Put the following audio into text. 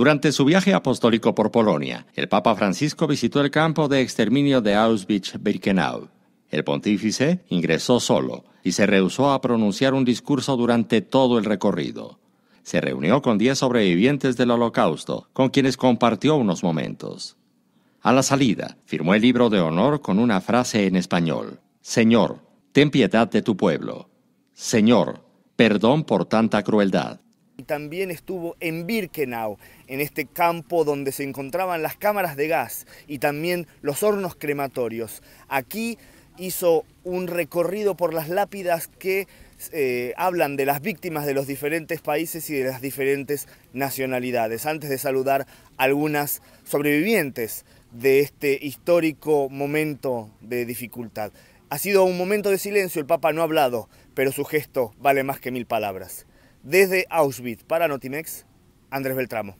Durante su viaje apostólico por Polonia, el Papa Francisco visitó el campo de exterminio de Auschwitz-Birkenau. El pontífice ingresó solo y se rehusó a pronunciar un discurso durante todo el recorrido. Se reunió con diez sobrevivientes del Holocausto, con quienes compartió unos momentos. A la salida, firmó el libro de honor con una frase en español. Señor, ten piedad de tu pueblo. Señor, perdón por tanta crueldad también estuvo en Birkenau, en este campo donde se encontraban las cámaras de gas y también los hornos crematorios. Aquí hizo un recorrido por las lápidas que eh, hablan de las víctimas de los diferentes países y de las diferentes nacionalidades. Antes de saludar a algunas sobrevivientes de este histórico momento de dificultad. Ha sido un momento de silencio, el Papa no ha hablado, pero su gesto vale más que mil palabras. Desde Auschwitz para Notimex, Andrés Beltramo.